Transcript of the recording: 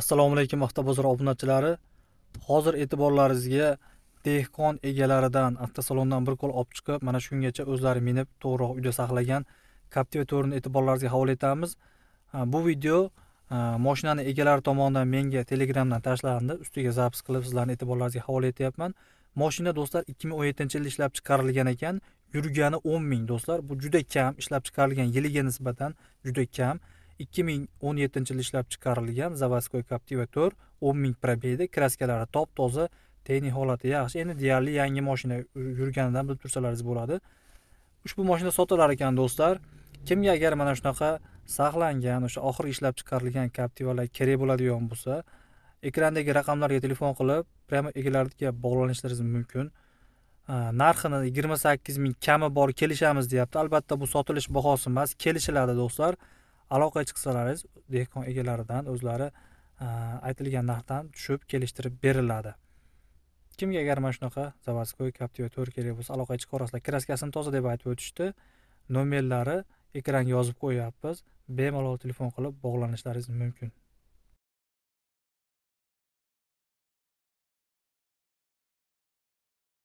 assalomu alaykum avtobozor obunachilari hozir e'tiborlaringizga dehqon egalaridan avtosalondan bir qo'l olib chiqib mana shu kungacha o'zlari minib to'g'riroq uyda saqlagan captiva to'rini e'tiborlaringizga havola etamiz bu video moshinani egalari tomonidan menga telegramdan tashlandi ustiga zapis qilib sizlarni e'tiborlaringizga havola etyapman moshina do'stlar 2017 yilda ishlab chiqarilgan ekan yurgani 10 ming do'stlar bu juda kam ishlab chiqarilgan yiliga nisbatan juda kam ikki ming o'n yettinchi yil ishlab chiqarilgan zavodskoy captiva to'rt o'n ming probeda kraskalari top toza texnik holati yaxshi endi deyarli yangi moshina yurganidan bilib tursalaringiz bo'ladi ushbu moshina sotilar ekan do'stlar kimga agar mana shunaqa saqlangan o'sha oxirgi ishlab chiqarilgan captivalar kerak bo'ladigan bo'lsa ekrandagi raqamlarga telefon qilib prямо egalariga bog'lanishlaringiz mumkin narxini yigirma sakkiz ming kami bor kelishamiz deyapti albatta bu sotilish bahosi emas kelishiladi do'stlar aloqaga chiqsalaringiz dehqon egalaridan o'zlari e, aytilgan narxdan tushib kelishtirib beriladi kimga agar mana shunaqa заводской captiva kerak bo'lsa aloqaga chiqib olasizlar kraskasini toza deb aytib o'tishdi nomerlari ekranga yozib qo'yyapmiz bemalol telefon qilib bog'lanishlaringiz mumkin